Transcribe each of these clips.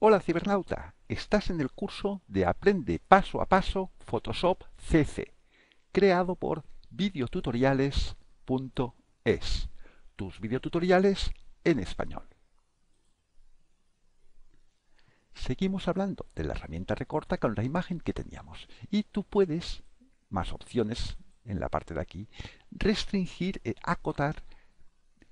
Hola cibernauta, estás en el curso de Aprende paso a paso Photoshop CC, creado por videotutoriales.es, tus videotutoriales en español. Seguimos hablando de la herramienta recorta con la imagen que teníamos y tú puedes, más opciones en la parte de aquí, restringir, eh, acotar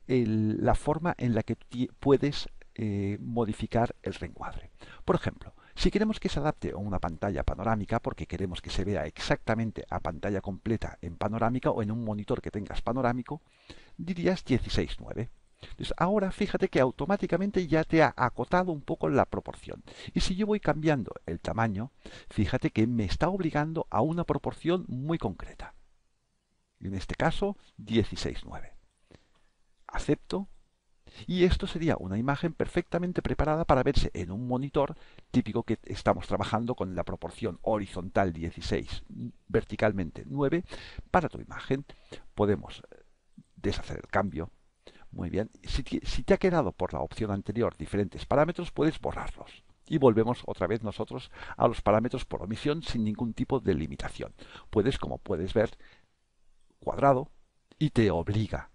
la forma en la que puedes eh, modificar el reencuadre. Por ejemplo, si queremos que se adapte a una pantalla panorámica, porque queremos que se vea exactamente a pantalla completa en panorámica o en un monitor que tengas panorámico, dirías 16.9. Entonces, ahora fíjate que automáticamente ya te ha acotado un poco la proporción. Y si yo voy cambiando el tamaño, fíjate que me está obligando a una proporción muy concreta. En este caso, 16.9. Acepto y esto sería una imagen perfectamente preparada para verse en un monitor típico que estamos trabajando con la proporción horizontal 16, verticalmente 9. Para tu imagen podemos eh, deshacer el cambio. Muy bien, si te, ha quedado por la opción anterior diferentes parámetros, puedes borrarlos. Y volvemos otra vez nosotros a los parámetros por omisión sin ningún tipo de limitación. Puedes, como puedes ver, cuadrado y te obliga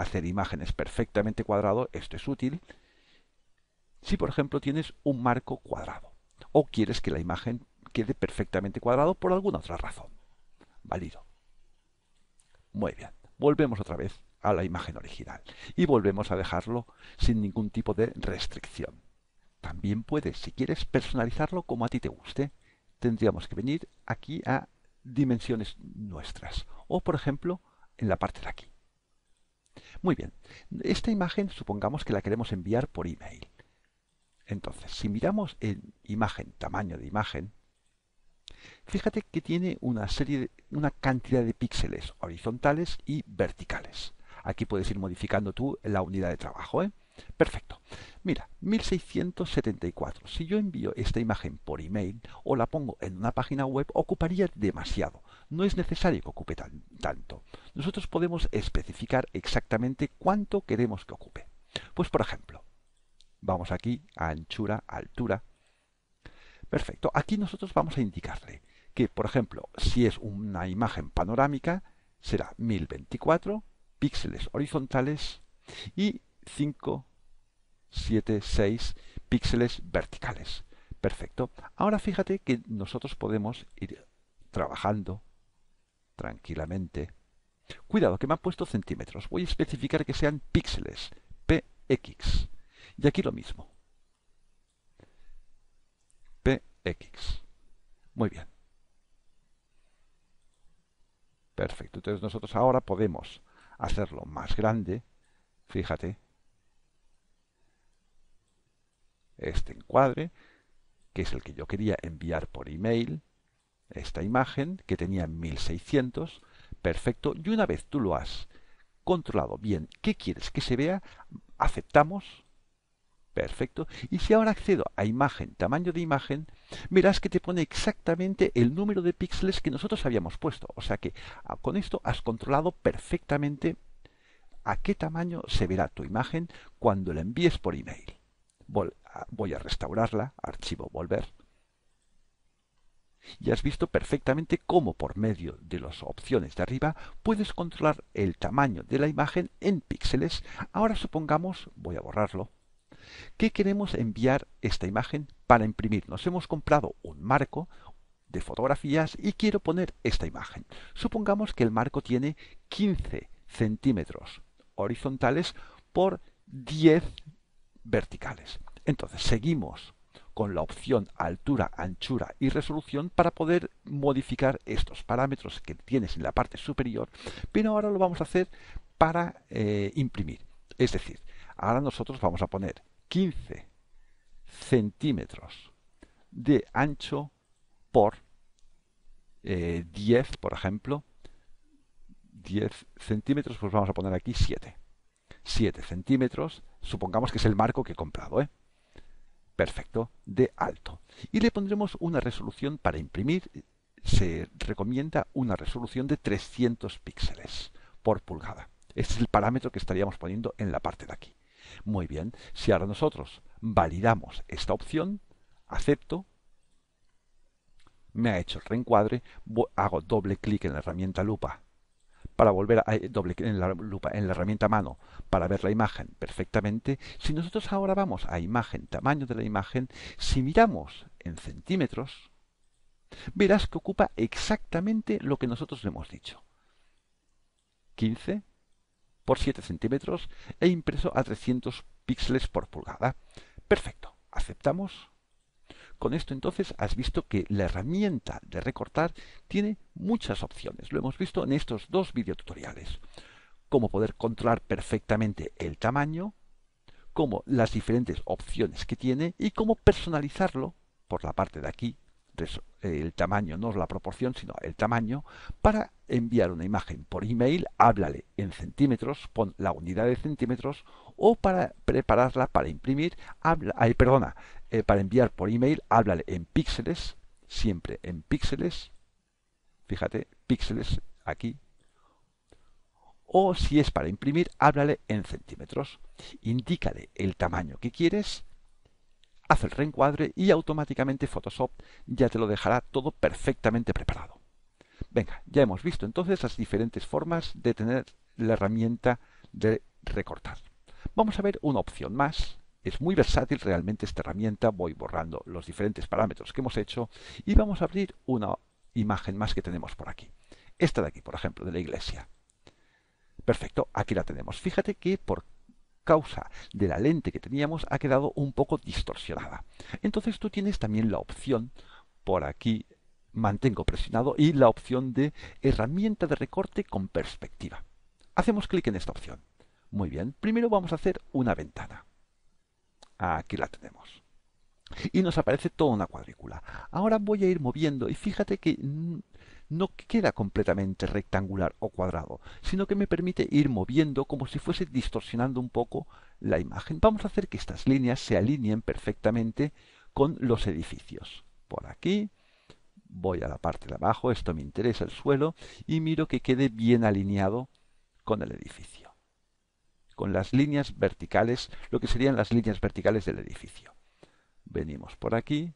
hacer imágenes perfectamente cuadrado, esto es útil. Si, por ejemplo, tienes un marco cuadrado o quieres que la imagen quede perfectamente cuadrado por alguna otra razón. Válido. Muy bien. Volvemos otra vez a la imagen original y volvemos a dejarlo sin ningún tipo de restricción. También puedes, si quieres, personalizarlo como a ti te guste. Tendríamos que venir aquí a dimensiones nuestras o, por ejemplo, en la parte de aquí. Muy bien, esta imagen supongamos que la queremos enviar por email. Entonces, si miramos en imagen, tamaño de imagen, fíjate que tiene una serie de, una cantidad de píxeles horizontales y verticales. Aquí puedes ir modificando tú la unidad de trabajo, ¿eh? Perfecto. Mira, 1674. Si yo envío esta imagen por email o la pongo en una página web, ocuparía demasiado no es necesario que ocupe tanto. Nosotros podemos especificar exactamente cuánto queremos que ocupe. Pues por ejemplo, vamos aquí a anchura, altura. Perfecto, aquí nosotros vamos a indicarle que, por ejemplo, si es una imagen panorámica, será 1024 píxeles horizontales y 5, 7, 6 píxeles verticales. Perfecto. Ahora fíjate que nosotros podemos ir trabajando tranquilamente. Cuidado, que me han puesto centímetros. Voy a especificar que sean píxeles, px. Y aquí lo mismo. px. Muy bien. Perfecto. Entonces nosotros ahora podemos hacerlo más grande. Fíjate. Este encuadre, que es el que yo quería enviar por email esta imagen que tenía 1600, perfecto, y una vez tú lo has controlado bien, ¿qué quieres que se vea? Aceptamos, perfecto, y si ahora accedo a imagen, tamaño de imagen, verás que te pone exactamente el número de píxeles que nosotros habíamos puesto, o sea que ah, con esto has controlado perfectamente a qué tamaño se verá tu imagen cuando la envíes por email. Ah, voy a restaurarla, archivo volver, y has visto perfectamente cómo por medio de las opciones de arriba puedes controlar el tamaño de la imagen en píxeles. Ahora supongamos, voy a borrarlo, que queremos enviar esta imagen para imprimir. Nos hemos comprado un marco de fotografías y quiero poner esta imagen. Supongamos que el marco tiene 15 centímetros horizontales por 10 verticales. Entonces seguimos con la opción altura, anchura y resolución para poder modificar estos parámetros que tienes en la parte superior, pero ahora lo vamos a hacer para eh, imprimir. Es decir, ahora nosotros vamos a poner 15 centímetros de ancho por 10, eh, por ejemplo, 10 centímetros, pues vamos a poner aquí 7. 7 centímetros, supongamos que es el marco que he comprado, ¿eh? perfecto de alto. Y le pondremos una resolución para imprimir. Se recomienda una resolución de 300 píxeles por pulgada. Este es el parámetro que estaríamos poniendo en la parte de aquí. Muy bien, si ahora nosotros validamos esta opción, acepto, me ha hecho el reencuadre, hago doble clic en la herramienta lupa para volver a eh, doble en la lupa, en la herramienta mano, para ver la imagen perfectamente. Si nosotros ahora vamos a imagen, tamaño de la imagen, si miramos en centímetros, verás que ocupa exactamente lo que nosotros hemos dicho. 15 por 7 centímetros e impreso a 300 píxeles por pulgada. Perfecto. Aceptamos. Con esto entonces has visto que la herramienta de recortar tiene muchas opciones. Lo hemos visto en estos dos videotutoriales. Cómo poder controlar perfectamente el tamaño, cómo las diferentes opciones que tiene y cómo personalizarlo por la parte de aquí, el tamaño, no es la proporción, sino el tamaño, para enviar una imagen por email, háblale en centímetros, pon la unidad de centímetros, o para prepararla para imprimir, habla, ay, perdona, eh, para enviar por email, háblale en píxeles, siempre en píxeles, fíjate, píxeles aquí, o si es para imprimir, háblale en centímetros, indícale el tamaño que quieres, haz el reencuadre y automáticamente Photoshop ya te lo dejará todo perfectamente preparado. Venga, ya hemos visto entonces las diferentes formas de tener la herramienta de recortar. Vamos a ver una opción más es muy versátil realmente esta herramienta. Voy borrando los diferentes parámetros que hemos hecho y vamos a abrir una imagen más que tenemos por aquí. Esta de aquí, por ejemplo, de la iglesia. Perfecto, aquí la tenemos. Fíjate que por causa de la lente que teníamos ha quedado un poco distorsionada. Entonces tú tienes también la opción por aquí mantengo presionado y la opción de herramienta de recorte con perspectiva. Hacemos clic en esta opción. Muy bien, primero vamos a hacer una ventana. Aquí la tenemos. Y nos aparece toda una cuadrícula. Ahora voy a ir moviendo y fíjate que no queda completamente rectangular o cuadrado, sino que me permite ir moviendo como si fuese distorsionando un poco la imagen. Vamos a hacer que estas líneas se alineen perfectamente con los edificios. Por aquí, voy a la parte de abajo, esto me interesa el suelo, y miro que quede bien alineado con el edificio con las líneas verticales, lo que serían las líneas verticales del edificio. Venimos por aquí.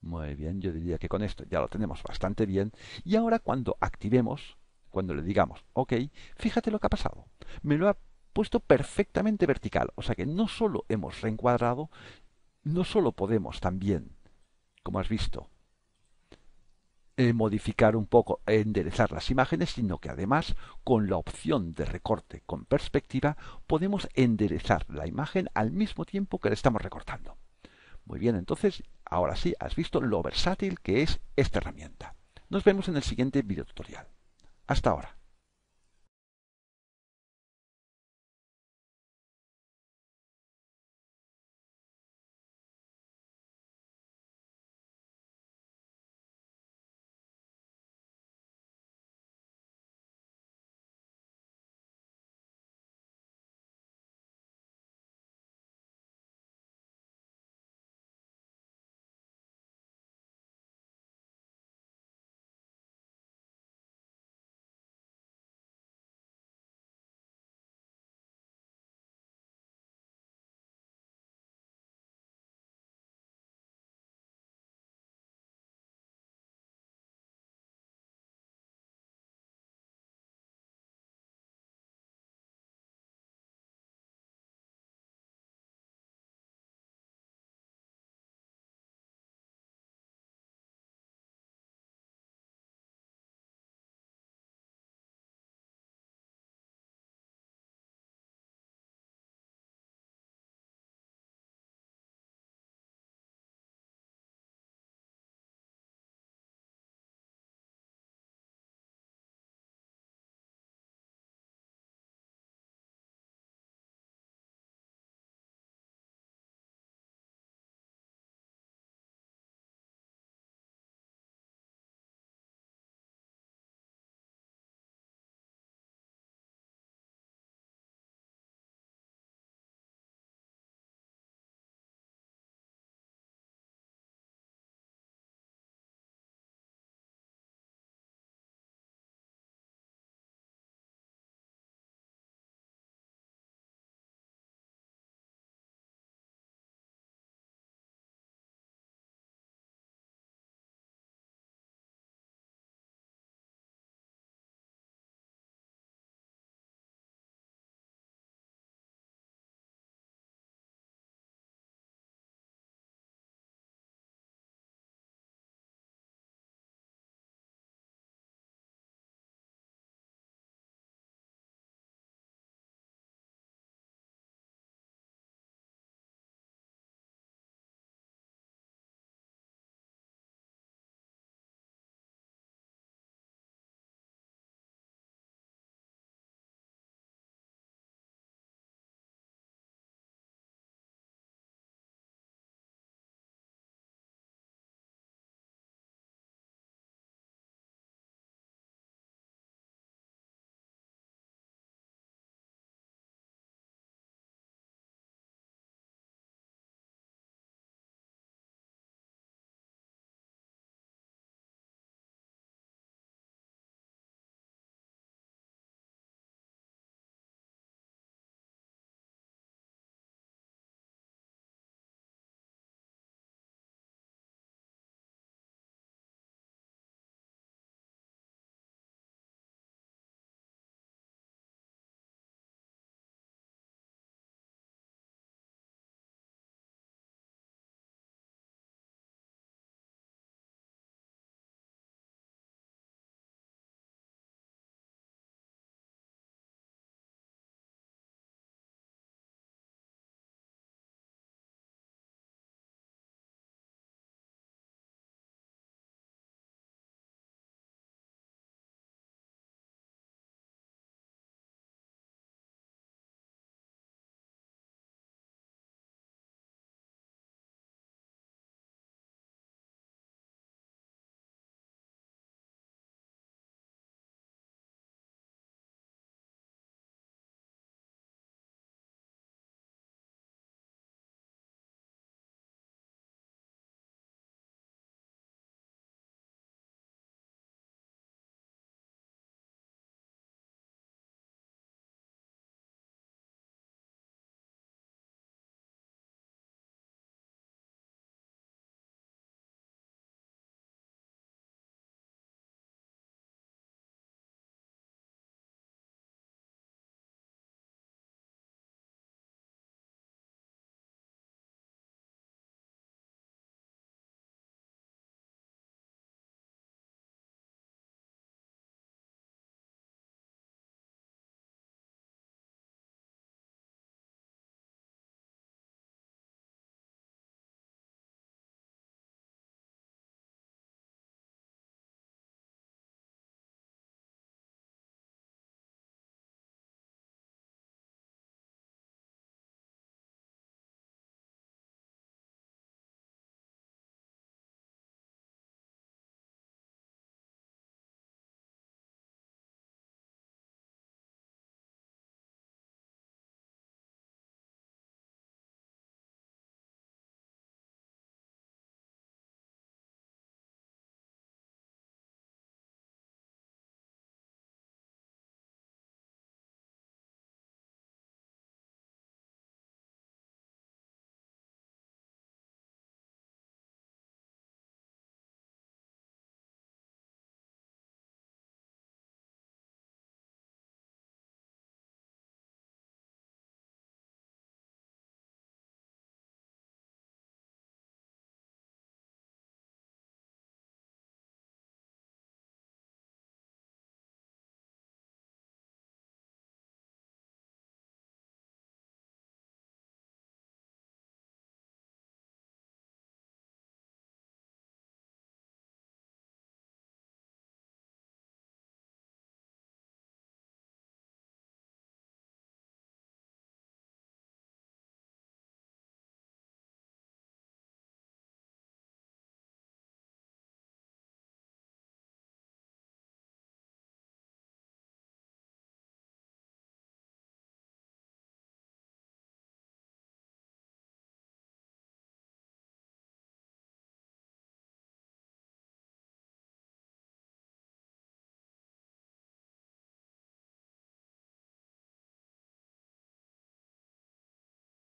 Muy bien, yo diría que con esto ya lo tenemos bastante bien. Y ahora cuando activemos, cuando le digamos OK, fíjate lo que ha pasado. Me lo ha puesto perfectamente vertical. O sea que no solo hemos reencuadrado, no solo podemos también, como has visto, eh, modificar un poco, enderezar las imágenes, sino que además con la opción de recorte con perspectiva podemos enderezar la imagen al mismo tiempo que la estamos recortando. Muy bien, entonces ahora sí has visto lo versátil que es esta herramienta. Nos vemos en el siguiente tutorial, Hasta ahora.